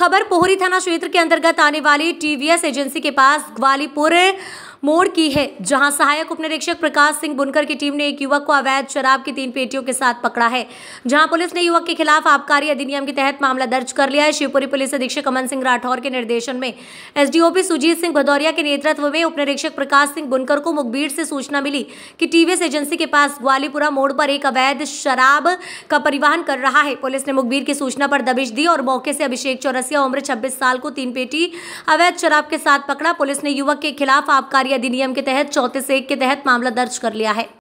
खबर पोहरी थाना क्षेत्र के अंतर्गत आने वाली टीवीएस एजेंसी के पास ग्वालीपुर मोड़ की है जहां सहायक उप निरीक्षक प्रकाश सिंह बुनकर की टीम ने एक युवक को अवैध शराब की तीन पेटियों के साथ पकड़ा है जहां पुलिस ने युवक के खिलाफ आबकारी अधिनियम के तहत मामला दर्ज कर लिया है शिवपुरी पुलिस अधीक्षक अमन सिंह राठौर के निर्देशन में एसडीओपी सुजीत सिंह भदौरिया के नेतृत्व में उप निरीक्षक प्रकाश सिंह बुनकर को मुखबीर से सूचना मिली कि टीवीएस एजेंसी के पास ग्वालीपुरा मोड़ पर एक अवैध शराब का परिवहन कर रहा है पुलिस ने मुखबीर की सूचना पर दबिश दी और मौके से अभिषेक चौरसिया उम्र छब्बीस साल को तीन पेटी अवैध शराब के साथ पकड़ा पुलिस ने युवक के खिलाफ आबकारी अधिनियम के तहत चौतीस एक के तहत मामला दर्ज कर लिया है